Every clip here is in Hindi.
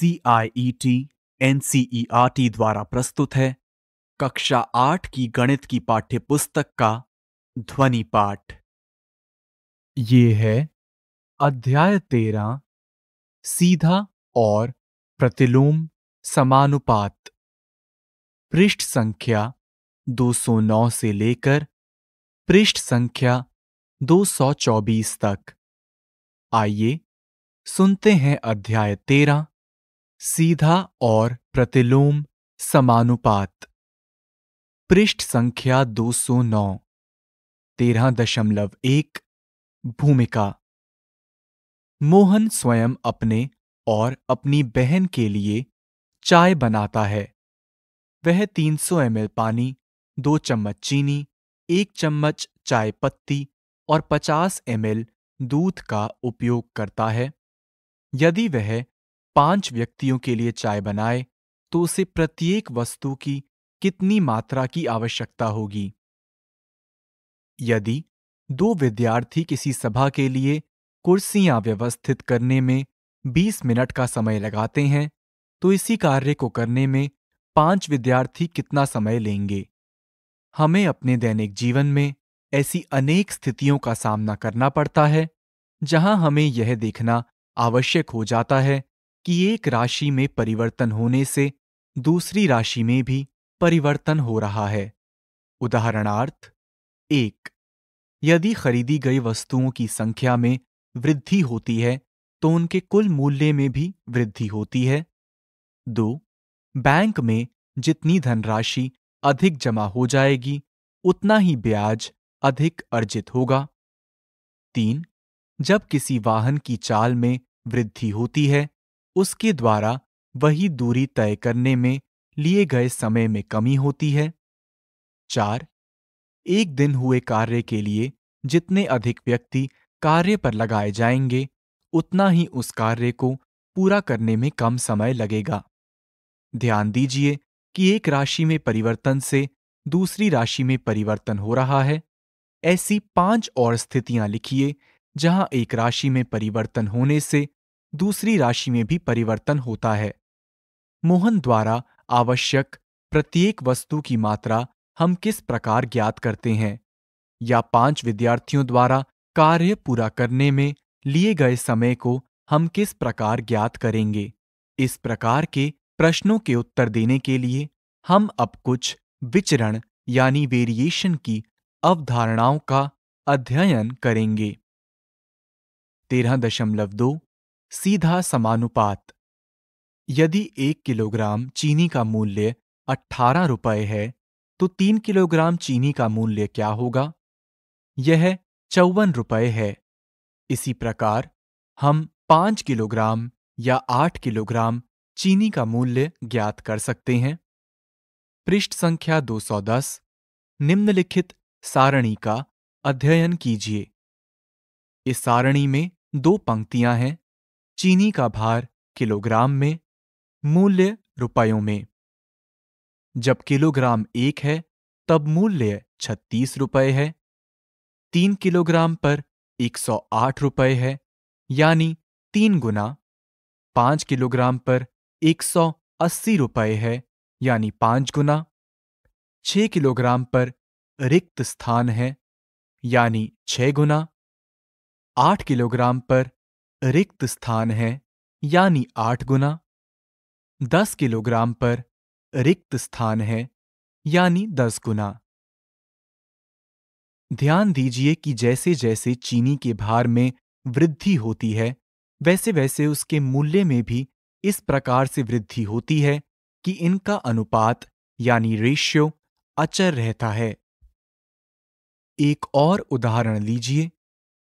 सी टी e e द्वारा प्रस्तुत है कक्षा आठ की गणित की पाठ्य पुस्तक का ध्वनि पाठ ये है अध्याय तेरह सीधा और प्रतिलोम समानुपात पृष्ठ संख्या 209 से लेकर पृष्ठ संख्या 224 तक आइए सुनते हैं अध्याय तेरह सीधा और प्रतिलोम समानुपात पृष्ठ संख्या 209 तेरह दशमलव एक भूमिका मोहन स्वयं अपने और अपनी बहन के लिए चाय बनाता है वह 300 सौ एम पानी दो चम्मच चीनी एक चम्मच चाय पत्ती और 50 एम दूध का उपयोग करता है यदि वह पांच व्यक्तियों के लिए चाय बनाए तो उसे प्रत्येक वस्तु की कितनी मात्रा की आवश्यकता होगी यदि दो विद्यार्थी किसी सभा के लिए कुर्सियां व्यवस्थित करने में 20 मिनट का समय लगाते हैं तो इसी कार्य को करने में पांच विद्यार्थी कितना समय लेंगे हमें अपने दैनिक जीवन में ऐसी अनेक स्थितियों का सामना करना पड़ता है जहां हमें यह देखना आवश्यक हो जाता है कि एक राशि में परिवर्तन होने से दूसरी राशि में भी परिवर्तन हो रहा है उदाहरणार्थ एक यदि खरीदी गई वस्तुओं की संख्या में वृद्धि होती है तो उनके कुल मूल्य में भी वृद्धि होती है दो बैंक में जितनी धनराशि अधिक जमा हो जाएगी उतना ही ब्याज अधिक अर्जित होगा तीन जब किसी वाहन की चाल में वृद्धि होती है उसके द्वारा वही दूरी तय करने में लिए गए समय में कमी होती है चार एक दिन हुए कार्य के लिए जितने अधिक व्यक्ति कार्य पर लगाए जाएंगे उतना ही उस कार्य को पूरा करने में कम समय लगेगा ध्यान दीजिए कि एक राशि में परिवर्तन से दूसरी राशि में परिवर्तन हो रहा है ऐसी पांच और स्थितियां लिखिए जहां एक राशि में परिवर्तन होने से दूसरी राशि में भी परिवर्तन होता है मोहन द्वारा आवश्यक प्रत्येक वस्तु की मात्रा हम किस प्रकार ज्ञात करते हैं या पांच विद्यार्थियों द्वारा कार्य पूरा करने में लिए गए समय को हम किस प्रकार ज्ञात करेंगे इस प्रकार के प्रश्नों के उत्तर देने के लिए हम अब कुछ विचरण यानी वेरिएशन की अवधारणाओं का अध्ययन करेंगे तेरह दशमलव दो सीधा समानुपात यदि एक किलोग्राम चीनी का मूल्य अट्ठारह रुपये है तो तीन किलोग्राम चीनी का मूल्य क्या होगा यह चौवन रुपये है इसी प्रकार हम पांच किलोग्राम या आठ किलोग्राम चीनी का मूल्य ज्ञात कर सकते हैं पृष्ठ संख्या 210 निम्नलिखित सारणी का अध्ययन कीजिए इस सारणी में दो पंक्तियां हैं चीनी का भार किलोग्राम में मूल्य रुपयों में जब किलोग्राम एक है तब मूल्य छत्तीस रुपये है तीन किलोग्राम पर एक सौ आठ रुपये है यानी तीन गुना पाँच किलोग्राम पर एक सौ अस्सी रुपये है यानी पाँच गुना छः किलोग्राम पर रिक्त स्थान है यानी छः गुना आठ किलोग्राम पर रिक्त स्थान है यानी आठ गुना दस किलोग्राम पर रिक्त स्थान है यानी दस गुना ध्यान दीजिए कि जैसे जैसे चीनी के भार में वृद्धि होती है वैसे वैसे उसके मूल्य में भी इस प्रकार से वृद्धि होती है कि इनका अनुपात यानी रेशियो अचर रहता है एक और उदाहरण लीजिए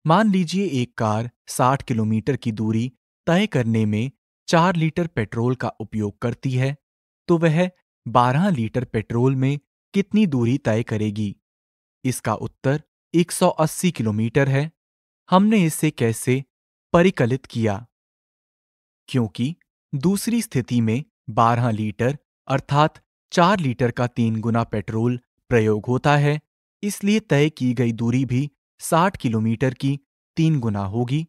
मान लीजिए एक कार 60 किलोमीटर की दूरी तय करने में 4 लीटर पेट्रोल का उपयोग करती है तो वह 12 लीटर पेट्रोल में कितनी दूरी तय करेगी इसका उत्तर 180 किलोमीटर है हमने इसे कैसे परिकलित किया क्योंकि दूसरी स्थिति में 12 लीटर अर्थात 4 लीटर का तीन गुना पेट्रोल प्रयोग होता है इसलिए तय की गई दूरी भी 60 किलोमीटर की तीन गुना होगी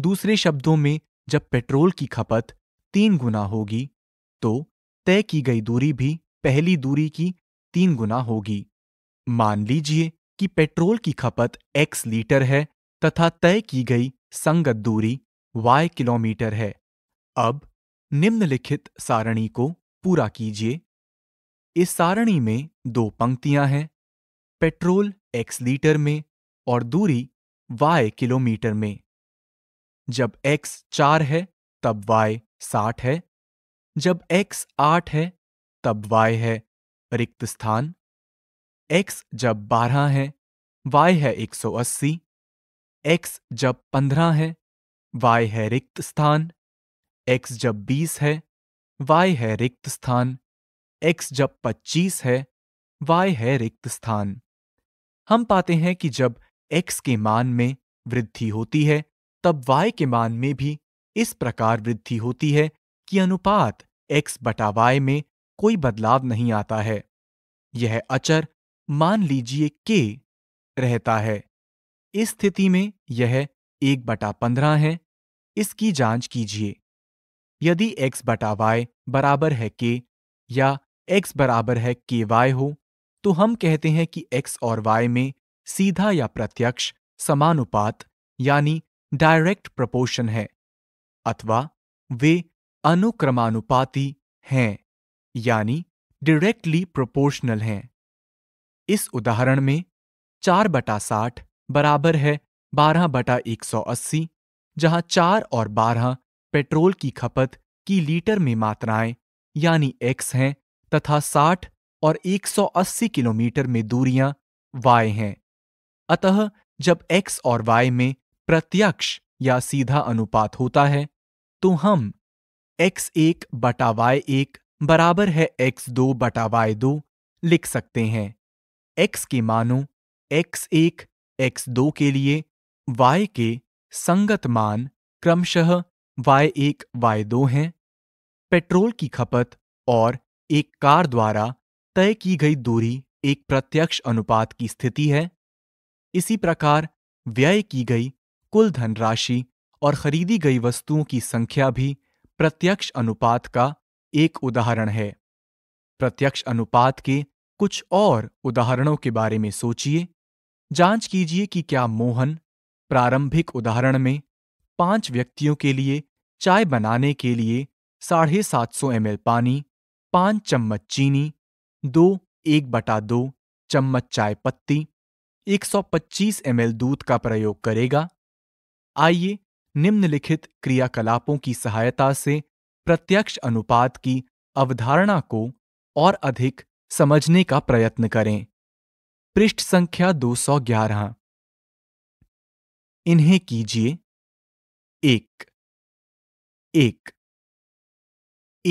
दूसरे शब्दों में जब पेट्रोल की खपत तीन गुना होगी तो तय की गई दूरी भी पहली दूरी की तीन गुना होगी मान लीजिए कि पेट्रोल की खपत x लीटर है तथा तय की गई संगत दूरी y किलोमीटर है अब निम्नलिखित सारणी को पूरा कीजिए इस सारणी में दो पंक्तियां हैं पेट्रोल x लीटर में और दूरी y किलोमीटर में जब x चार है तब y साठ है जब x आठ है तब y है रिक्त स्थान x जब बारह है y है एक सौ अस्सी x जब पंद्रह है y है रिक्त स्थान x जब बीस है y है रिक्त स्थान x जब पच्चीस है y है रिक्त स्थान हम पाते हैं कि जब एक्स के मान में वृद्धि होती है तब वाई के मान में भी इस प्रकार वृद्धि होती है कि अनुपात एक्स बटा वाई में कोई बदलाव नहीं आता है यह अचर मान लीजिए के रहता है इस स्थिति में यह एक बटा पंद्रह है इसकी जांच कीजिए यदि x बटा वाई बराबर है के या x बराबर है के वाई हो तो हम कहते हैं कि x और y में सीधा या प्रत्यक्ष समानुपात यानी डायरेक्ट प्रपोशन है अथवा वे अनुक्रमानुपाती हैं यानी डायरेक्टली प्रोपोर्शनल हैं इस उदाहरण में चार बटा साठ बराबर है बारह बटा एक सौ अस्सी जहां चार और बारह पेट्रोल की खपत की लीटर में मात्राएं यानी एक्स हैं तथा साठ और एक सौ अस्सी किलोमीटर में दूरियां वाय हैं अतः जब x और y में प्रत्यक्ष या सीधा अनुपात होता है तो हम x1 एक बटा वाई एक बराबर है x2 दो बटा वाई दो लिख सकते हैं x के मानों x1 एक एक्स दो के लिए y के संगत मान क्रमशः y1 एक वाई दो हैं पेट्रोल की खपत और एक कार द्वारा तय की गई दूरी एक प्रत्यक्ष अनुपात की स्थिति है इसी प्रकार व्यय की गई कुल धनराशि और खरीदी गई वस्तुओं की संख्या भी प्रत्यक्ष अनुपात का एक उदाहरण है प्रत्यक्ष अनुपात के कुछ और उदाहरणों के बारे में सोचिए जांच कीजिए कि क्या मोहन प्रारंभिक उदाहरण में पांच व्यक्तियों के लिए चाय बनाने के लिए साढ़े सात सौ एम पानी पांच चम्मच चीनी दो एक बटा दो चम्मच चाय पत्ती 125 ml दूध का प्रयोग करेगा आइए निम्नलिखित क्रियाकलापों की सहायता से प्रत्यक्ष अनुपात की अवधारणा को और अधिक समझने का प्रयत्न करें पृष्ठ संख्या 211 इन्हें कीजिए एक एक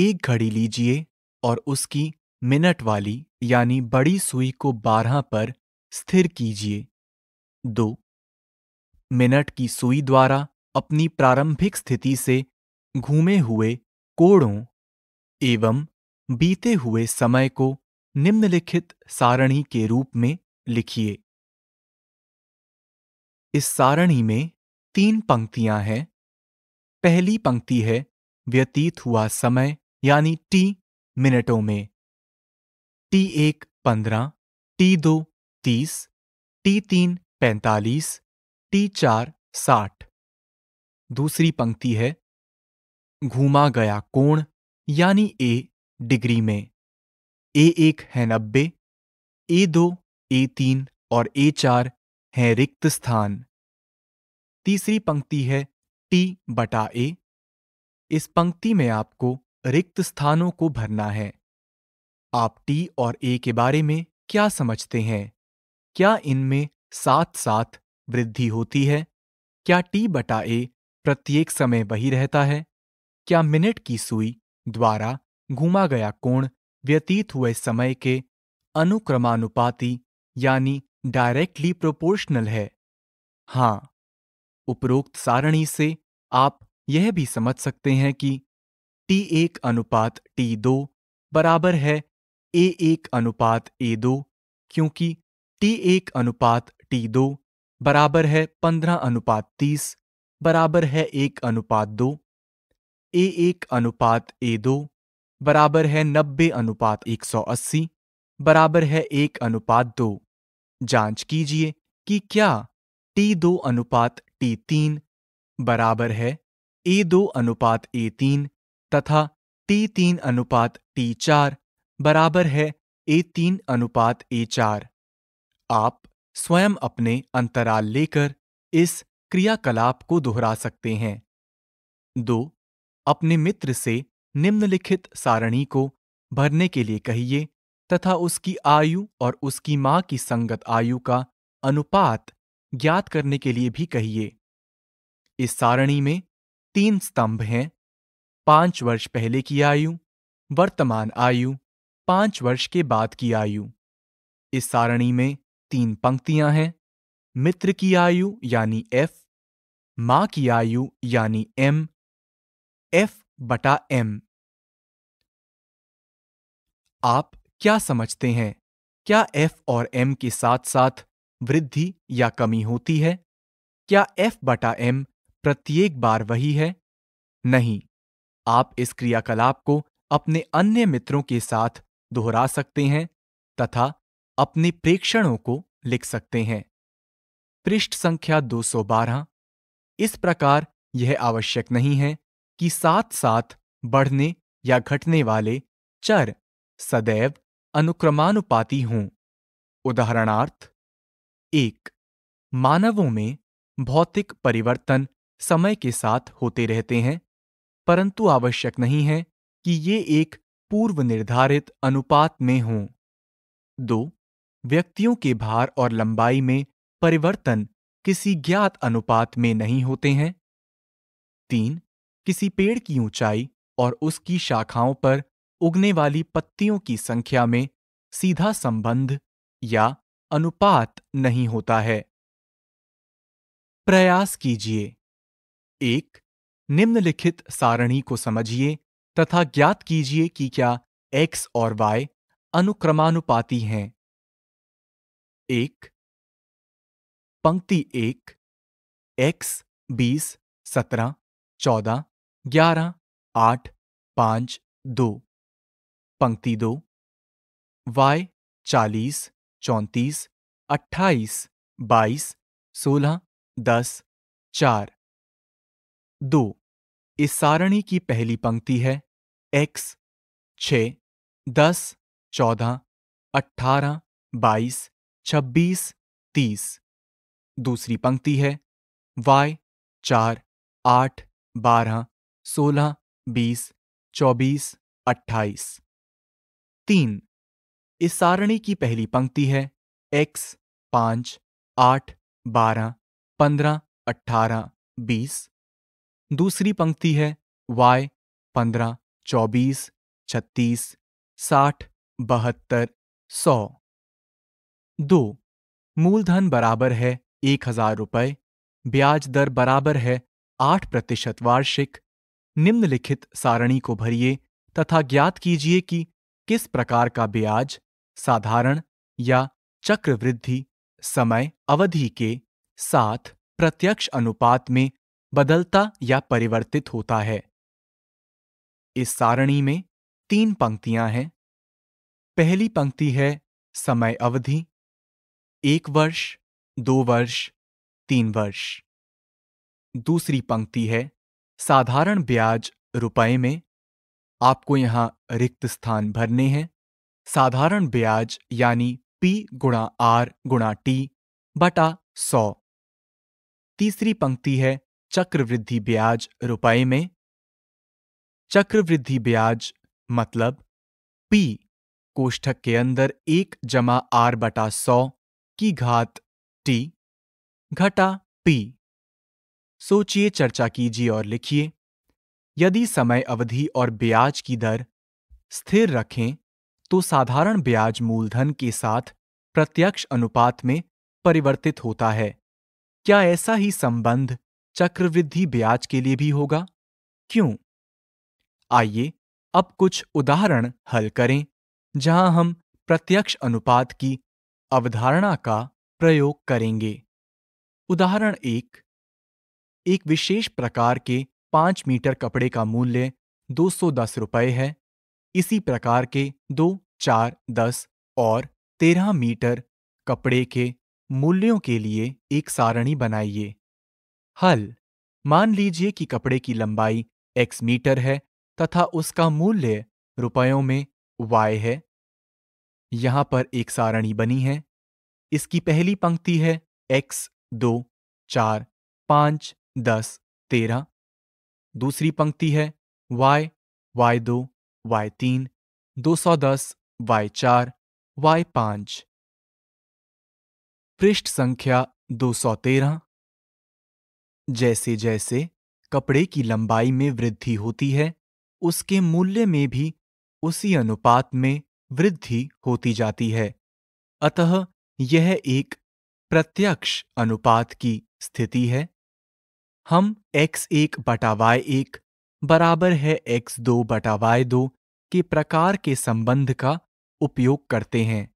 एक घड़ी लीजिए और उसकी मिनट वाली यानी बड़ी सुई को बारह पर स्थिर कीजिए दो मिनट की सुई द्वारा अपनी प्रारंभिक स्थिति से घूमे हुए कोणों एवं बीते हुए समय को निम्नलिखित सारणी के रूप में लिखिए इस सारणी में तीन पंक्तियां हैं पहली पंक्ति है व्यतीत हुआ समय यानी टी मिनटों में टी एक पंद्रह टी दो तीस टी तीन पैंतालीस टी चार साठ दूसरी पंक्ति है घूमा गया कोण यानी ए डिग्री में ए एक है नब्बे ए दो ए तीन और ए चार है रिक्त स्थान तीसरी पंक्ति है टी बटा ए इस पंक्ति में आपको रिक्त स्थानों को भरना है आप टी और ए के बारे में क्या समझते हैं क्या इनमें साथ साथ वृद्धि होती है क्या टी बटा ए प्रत्येक समय वही रहता है क्या मिनट की सुई द्वारा घूमा गया कोण व्यतीत हुए समय के अनुक्रमानुपाती यानी डायरेक्टली प्रोपोर्शनल है हाँ उपरोक्त सारणी से आप यह भी समझ सकते हैं कि टी एक अनुपात टी दो बराबर है ए एक अनुपात ए दो क्योंकि टी एक अनुपात टी दो बराबर है पंद्रह अनुपात तीस बराबर है एक अनुपात दो ए एक अनुपात ए दो बराबर है नब्बे अनुपात एक सौ अस्सी बराबर है एक अनुपात दो जांच कीजिए कि क्या टी दो अनुपात टी तीन बराबर है ए दो अनुपात ए तीन तथा टी तीन अनुपात टी चार बराबर है ए तीन अनुपात ए चार आप स्वयं अपने अंतराल लेकर इस क्रियाकलाप को दोहरा सकते हैं दो अपने मित्र से निम्नलिखित सारणी को भरने के लिए कहिए तथा उसकी आयु और उसकी मां की संगत आयु का अनुपात ज्ञात करने के लिए भी कहिए इस सारणी में तीन स्तंभ हैं पांच वर्ष पहले की आयु वर्तमान आयु पांच वर्ष के बाद की आयु इस सारणी में तीन पंक्तियां हैं मित्र की आयु यानी एफ मां की आयु यानी एम एफ बटा एम आप क्या समझते हैं क्या एफ और एम के साथ साथ वृद्धि या कमी होती है क्या एफ बटा एम प्रत्येक बार वही है नहीं आप इस क्रियाकलाप को अपने अन्य मित्रों के साथ दोहरा सकते हैं तथा अपने प्रेक्षणों को लिख सकते हैं पृष्ठ संख्या 212 इस प्रकार यह आवश्यक नहीं है कि साथ साथ बढ़ने या घटने वाले चर सदैव अनुक्रमानुपाती हों उदाहरणार्थ एक मानवों में भौतिक परिवर्तन समय के साथ होते रहते हैं परंतु आवश्यक नहीं है कि ये एक पूर्व निर्धारित अनुपात में हों दो व्यक्तियों के भार और लंबाई में परिवर्तन किसी ज्ञात अनुपात में नहीं होते हैं तीन किसी पेड़ की ऊंचाई और उसकी शाखाओं पर उगने वाली पत्तियों की संख्या में सीधा संबंध या अनुपात नहीं होता है प्रयास कीजिए एक निम्नलिखित सारणी को समझिए तथा ज्ञात कीजिए कि क्या x और y अनुक्रमानुपाती हैं एक पंक्ति एक एक्स बीस सत्रह चौदह ग्यारह आठ पाँच दो पंक्ति दो वाई चालीस चौंतीस अट्ठाईस बाईस सोलह दस चार दो इस सारणी की पहली पंक्ति है एक्स छ दस चौदह अट्ठारह बाईस छब्बीस तीस दूसरी पंक्ति है वाई चार आठ बारह सोलह बीस चौबीस अट्ठाईस तीन इस सारणी की पहली पंक्ति है एक्स पांच आठ बारह पंद्रह अट्ठारह बीस दूसरी पंक्ति है वाई पंद्रह चौबीस छत्तीस साठ बहत्तर सौ दो मूलधन बराबर है एक हजार रुपये ब्याज दर बराबर है आठ प्रतिशत वार्षिक निम्नलिखित सारणी को भरिए तथा ज्ञात कीजिए कि किस प्रकार का ब्याज साधारण या चक्रवृद्धि समय अवधि के साथ प्रत्यक्ष अनुपात में बदलता या परिवर्तित होता है इस सारणी में तीन पंक्तियां हैं पहली पंक्ति है समय अवधि एक वर्ष दो वर्ष तीन वर्ष दूसरी पंक्ति है साधारण ब्याज रुपए में आपको यहां रिक्त स्थान भरने हैं साधारण ब्याज यानी पी गुणा आर गुणा टी बटा सौ तीसरी पंक्ति है चक्रवृद्धि ब्याज रुपए में चक्रवृद्धि ब्याज मतलब पी कोष्ठक के अंदर एक जमा आर बटा सौ की घात टी घटा पी सोचिए चर्चा कीजिए और लिखिए यदि समय अवधि और ब्याज की दर स्थिर रखें तो साधारण ब्याज मूलधन के साथ प्रत्यक्ष अनुपात में परिवर्तित होता है क्या ऐसा ही संबंध चक्रवृद्धि ब्याज के लिए भी होगा क्यों आइए अब कुछ उदाहरण हल करें जहां हम प्रत्यक्ष अनुपात की अवधारणा का प्रयोग करेंगे उदाहरण एक एक विशेष प्रकार के पांच मीटर कपड़े का मूल्य दो सौ दस रुपये है इसी प्रकार के दो चार दस और तेरह मीटर कपड़े के मूल्यों के लिए एक सारणी बनाइए हल मान लीजिए कि कपड़े की लंबाई एक्स मीटर है तथा उसका मूल्य रुपयों में वाई है यहां पर एक सारणी बनी है इसकी पहली पंक्ति है एक्स दो चार पांच दस तेरह दूसरी पंक्ति है वाई वाई दो वाई तीन दो सौ दस वाई चार वाई पांच पृष्ठ संख्या दो सौ तेरह जैसे जैसे कपड़े की लंबाई में वृद्धि होती है उसके मूल्य में भी उसी अनुपात में वृद्धि होती जाती है अतः यह एक प्रत्यक्ष अनुपात की स्थिति है हम x1 एक बटा वाई एक बराबर है x2 दो बटा वाई दो के प्रकार के संबंध का उपयोग करते हैं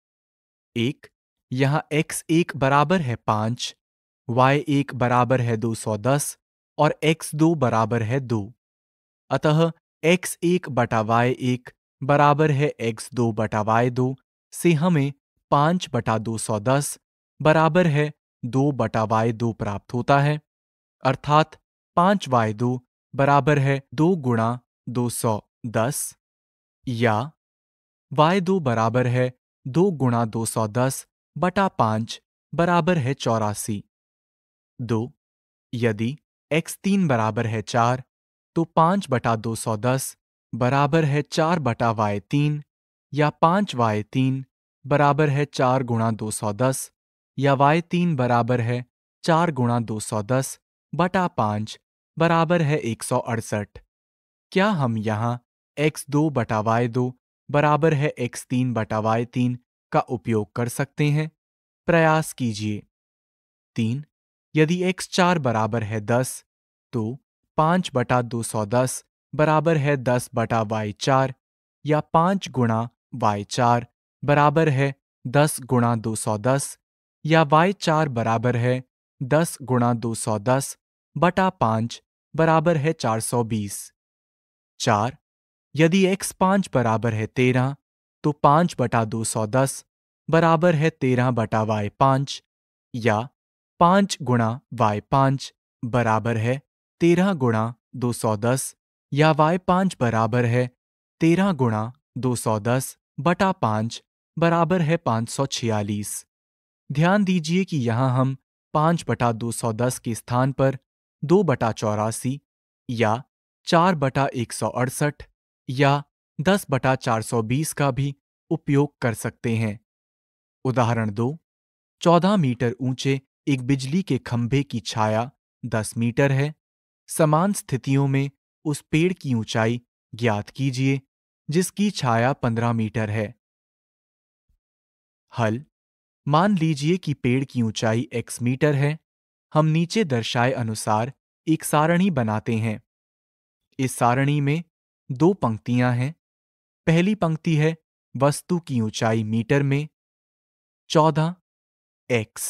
एक यहाँ x1 एक बराबर है पांच y1 एक बराबर है दो सौ दस और x2 दो बराबर है दो अतः x1 एक बटा वाई एक बराबर है एक्स दो बटा वाई दो से हमें पांच बटा दो सौ दस बराबर है दो बटा वाई दो प्राप्त होता है अर्थात पांच वाई दो बराबर है दो गुणा दो सौ दस या वाई दो बराबर है दो गुणा दो सौ दस बटा पांच बराबर है चौरासी दो यदि एक्स तीन बराबर है चार तो पांच बटा दो सौ दस बराबर है चार बटा वाय तीन या पांच वाय तीन बराबर है चार गुणा दो सौ दस या वाय तीन बराबर है चार गुणा दो सौ दस बटा पांच बराबर है एक सौ अड़सठ क्या हम यहाँ एक्स दो बटा वाय दो बराबर है एक्स तीन बटा वाय तीन का उपयोग कर सकते हैं प्रयास कीजिए तीन यदि एक्स चार बराबर है दस तो पांच बटा दो सौ दस बराबर है दस बटा वाई चार या पांच गुणा वाई चार बराबर है दस गुणा दो सौ दस या वाई चार बराबर है दस गुणा दो सौ दस बटा पांच बराबर है चार सौ बीस चार यदि x पांच बराबर है तेरह तो पांच बटा दो सौ दस बराबर है तेरह बटा वाई पांच या पांच गुणा वाई पांच बराबर है तेरह गुणा दो सौ दस या वाय पांच बराबर है तेरह गुणा दो सौ दस बटा पांच बराबर है पाँच सौ छियालीस ध्यान दीजिए कि यहाँ हम पाँच बटा दो सौ दस के स्थान पर दो बटा चौरासी या चार बटा एक सौ अड़सठ या दस बटा चार सौ बीस का भी उपयोग कर सकते हैं उदाहरण दो चौदह मीटर ऊंचे एक बिजली के खंभे की छाया दस मीटर है समान स्थितियों में उस पेड़ की ऊंचाई ज्ञात कीजिए जिसकी छाया पंद्रह मीटर है हल मान लीजिए कि पेड़ की ऊंचाई x मीटर है हम नीचे दर्शाए अनुसार एक सारणी बनाते हैं इस सारणी में दो पंक्तियां हैं पहली पंक्ति है वस्तु की ऊंचाई मीटर में चौदह एक्स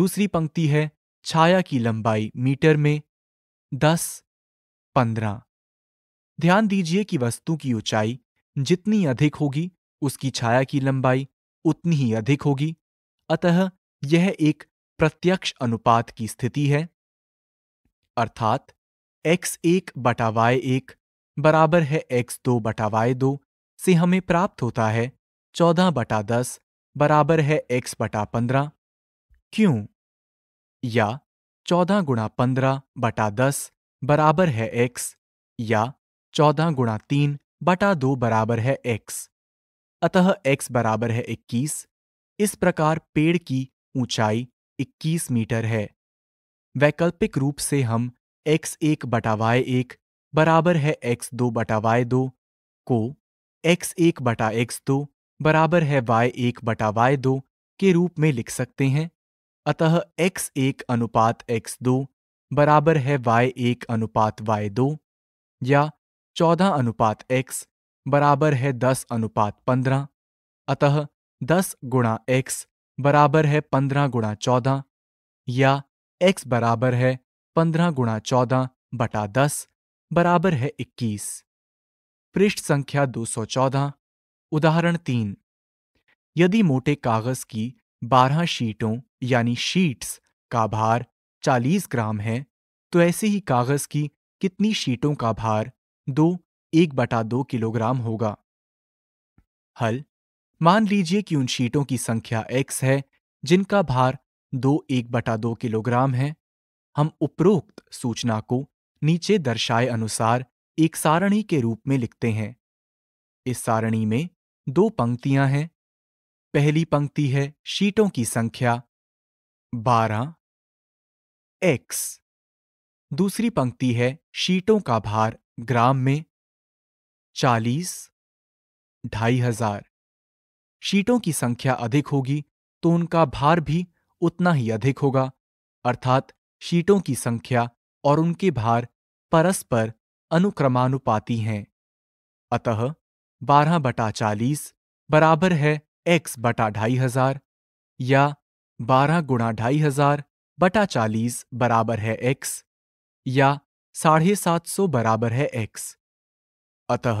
दूसरी पंक्ति है छाया की लंबाई मीटर में दस पंद्रह ध्यान दीजिए कि वस्तु की ऊंचाई जितनी अधिक होगी उसकी छाया की लंबाई उतनी ही अधिक होगी अतः यह एक प्रत्यक्ष अनुपात की स्थिति है अर्थात एक्स एक बटा वाई एक बराबर है एक्स दो बटा वाय दो से हमें प्राप्त होता है चौदह बटा दस बराबर है x बटा पंद्रह क्यों या चौदह गुणा पंद्रह बटा दस बराबर है x या चौदह गुणा तीन बटा दो बराबर है x अतः x बराबर है इक्कीस इस प्रकार पेड़ की ऊंचाई इक्कीस मीटर है वैकल्पिक रूप से हम x एक बटा वाई एक बराबर है x दो बटा वाई दो को x एक बटा एक्स दो बराबर है y एक बटा वाई दो के रूप में लिख सकते हैं अतः x एक अनुपात एक्स दो बराबर है वाई एक अनुपात वाई दो या चौदह अनुपात एक्स बराबर है दस अनुपात पंद्रह अतः दस गुणा एक्स बराबर है पंद्रह गुणा चौदह या एक्स बराबर है पंद्रह गुणा चौदह बटा दस बराबर है इक्कीस पृष्ठ संख्या 214 उदाहरण तीन यदि मोटे कागज की 12 शीटों यानी शीट्स का भार चालीस ग्राम है तो ऐसे ही कागज की कितनी शीटों का भार दो एक बटा दो किलोग्राम होगा हल मान लीजिए कि उन शीटों की संख्या x है जिनका भार दो एक बटा दो किलोग्राम है हम उपरोक्त सूचना को नीचे दर्शाए अनुसार एक सारणी के रूप में लिखते हैं इस सारणी में दो पंक्तियां हैं पहली पंक्ति है शीटों की संख्या बारह एक्स दूसरी पंक्ति है शीटों का भार ग्राम में चालीस ढाई हजार शीटों की संख्या अधिक होगी तो उनका भार भी उतना ही अधिक होगा अर्थात शीटों की संख्या और उनके भार परस्पर अनुक्रमानुपाती हैं अतः बारह बटा चालीस बराबर है एक्स बटा ढाई हजार या बारह गुणा ढाई हजार बटा चालीस बराबर है एक्स या साढ़े सात सौ बराबर है एक्स अतः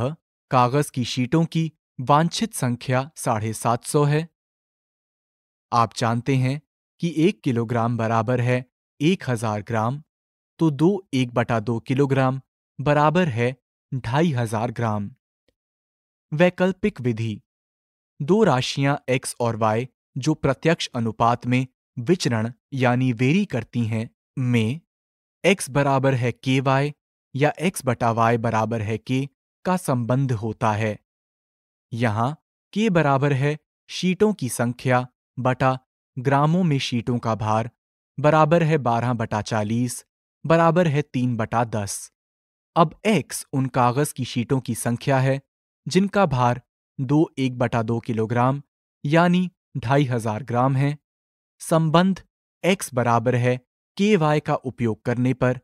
कागज की शीटों की वांछित संख्या साढ़े सात सौ है आप जानते हैं कि एक किलोग्राम बराबर है एक हजार ग्राम तो दो एक बटा दो किलोग्राम बराबर है ढाई हजार ग्राम वैकल्पिक विधि दो राशियां एक्स और वाई जो प्रत्यक्ष अनुपात में विचरण यानी वेरी करती हैं में एक्स बराबर है के वाई या एक्स बटा वाई बराबर है के का संबंध होता है यहां के बराबर है शीटों की संख्या बटा ग्रामों में शीटों का भार बराबर है बारह बटा चालीस बराबर है तीन बटा दस अब x उन कागज की शीटों की संख्या है जिनका भार दो एक बटा दो किलोग्राम यानी ढाई हजार ग्राम है संबंध x बराबर है के वाई का उपयोग करने पर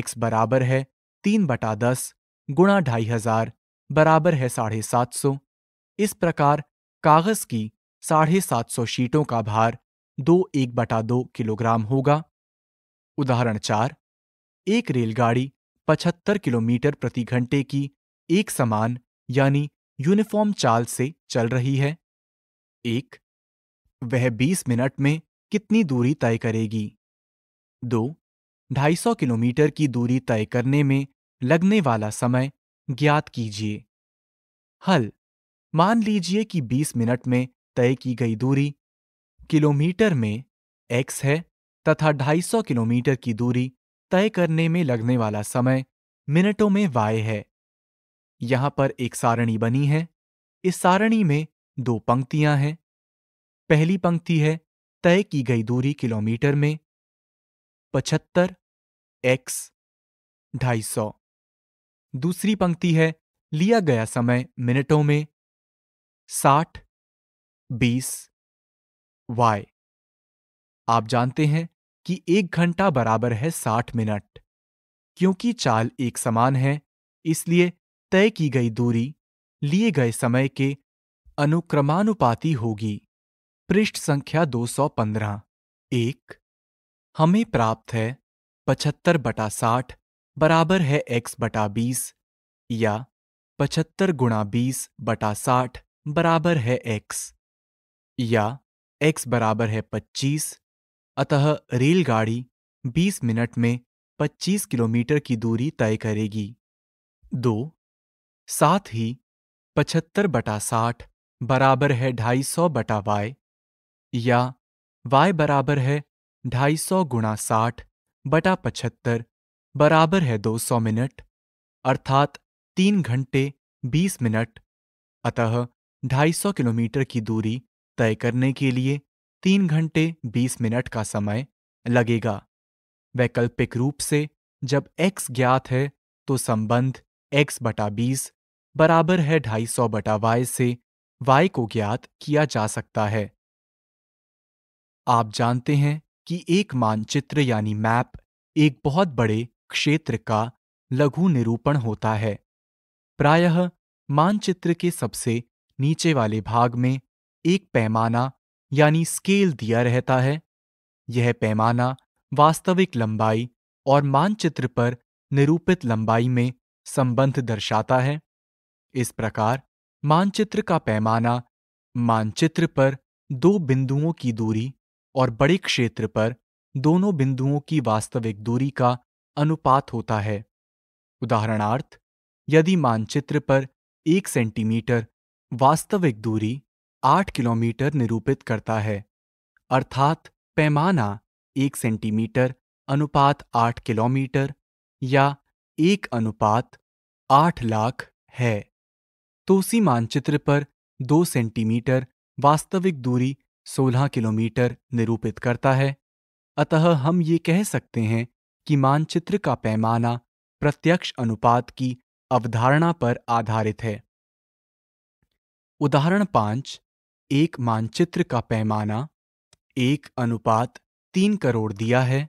x बराबर है तीन बटा दस गुणा ढाई हजार बराबर है साढ़े सात सौ इस प्रकार कागज की साढ़े सात सौ शीटों का भार दो एक बटा दो किलोग्राम होगा उदाहरण चार एक रेलगाड़ी पचहत्तर किलोमीटर प्रति घंटे की एक समान यानी यूनिफॉर्म चाल से चल रही है एक वह बीस मिनट में कितनी दूरी तय करेगी दो ढाई सौ किलोमीटर की दूरी तय करने में लगने वाला समय ज्ञात कीजिए हल मान लीजिए कि 20 मिनट में तय की गई दूरी किलोमीटर में x है तथा 250 किलोमीटर की दूरी तय करने में लगने वाला समय मिनटों में y है यहां पर एक सारणी बनी है इस सारणी में दो पंक्तियां हैं पहली पंक्ति है तय की गई दूरी किलोमीटर में पचहत्तर एक्स ढाई सौ दूसरी पंक्ति है लिया गया समय मिनटों में साठ बीस वाई आप जानते हैं कि एक घंटा बराबर है साठ मिनट क्योंकि चाल एक समान है इसलिए तय की गई दूरी लिए गए समय के अनुक्रमानुपाती होगी पृष्ठ संख्या 215 एक हमें प्राप्त है पचहत्तर बटा साठ बराबर है एक्स बटा बीस या पचहत्तर गुणा बीस बटा साठ बराबर है एक्स या एक्स बराबर है पच्चीस अतः रेलगाड़ी बीस मिनट में पच्चीस किलोमीटर की दूरी तय करेगी दो साथ ही पचहत्तर बटा साठ बराबर है ढाई सौ बटा वाई या y बराबर है ढाई सौ गुणा साठ बटा पचहत्तर बराबर है 200 मिनट अर्थात तीन घंटे 20 मिनट अतः 250 किलोमीटर की दूरी तय करने के लिए तीन घंटे 20 मिनट का समय लगेगा वैकल्पिक रूप से जब x ज्ञात है तो संबंध x बटा बीस बराबर है ढाई सौ बटा वाई से y को ज्ञात किया जा सकता है आप जानते हैं कि एक मानचित्र यानी मैप एक बहुत बड़े क्षेत्र का लघु निरूपण होता है प्रायः मानचित्र के सबसे नीचे वाले भाग में एक पैमाना यानी स्केल दिया रहता है यह पैमाना वास्तविक लंबाई और मानचित्र पर निरूपित लंबाई में संबंध दर्शाता है इस प्रकार मानचित्र का पैमाना मानचित्र पर दो बिंदुओं की दूरी और बड़े क्षेत्र पर दोनों बिंदुओं की वास्तविक दूरी का अनुपात होता है उदाहरणार्थ यदि मानचित्र पर एक सेंटीमीटर वास्तविक दूरी आठ किलोमीटर निरूपित करता है अर्थात पैमाना एक सेंटीमीटर अनुपात आठ किलोमीटर या एक अनुपात आठ लाख है तो उसी मानचित्र पर दो सेंटीमीटर वास्तविक दूरी 16 किलोमीटर निरूपित करता है अतः हम ये कह सकते हैं कि मानचित्र का पैमाना प्रत्यक्ष अनुपात की अवधारणा पर आधारित है उदाहरण पांच एक मानचित्र का पैमाना एक अनुपात तीन करोड़ दिया है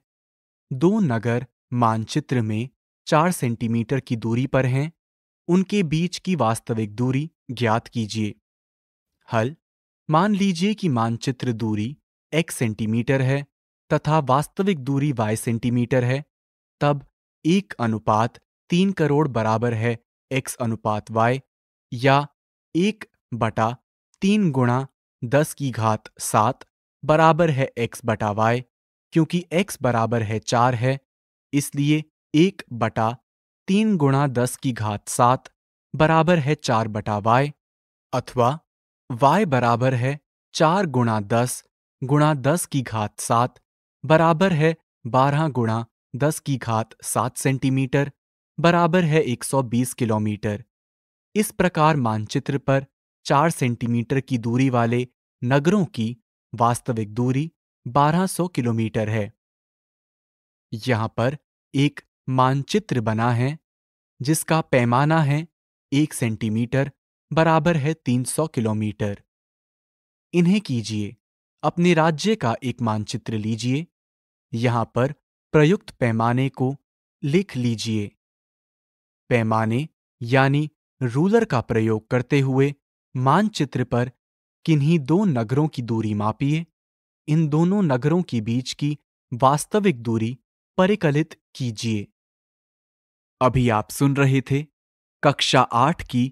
दो नगर मानचित्र में चार सेंटीमीटर की दूरी पर हैं उनके बीच की वास्तविक दूरी ज्ञात कीजिए हल मान लीजिए कि मानचित्र दूरी x सेंटीमीटर है तथा वास्तविक दूरी y सेंटीमीटर है तब एक अनुपात तीन करोड़ बराबर है x अनुपात y या एक बटा तीन गुणा दस की घात सात बराबर है x बटा वाई क्योंकि x बराबर है चार है इसलिए एक बटा तीन गुणा दस की घात सात बराबर है चार बटा वाई अथवा y बराबर है चार गुणा दस गुणा दस की घात सात बराबर है बारह गुणा दस की घात सात सेंटीमीटर बराबर है एक सौ बीस किलोमीटर इस प्रकार मानचित्र पर चार सेंटीमीटर की दूरी वाले नगरों की वास्तविक दूरी बारह सौ किलोमीटर है यहाँ पर एक मानचित्र बना है जिसका पैमाना है एक सेंटीमीटर बराबर है 300 किलोमीटर इन्हें कीजिए अपने राज्य का एक मानचित्र लीजिए यहां पर प्रयुक्त पैमाने को लिख लीजिए पैमाने यानी रूलर का प्रयोग करते हुए मानचित्र पर किन्हीं दो नगरों की दूरी मापिए इन दोनों नगरों के बीच की वास्तविक दूरी परिकलित कीजिए अभी आप सुन रहे थे कक्षा आठ की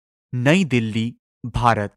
नई दिल्ली भारत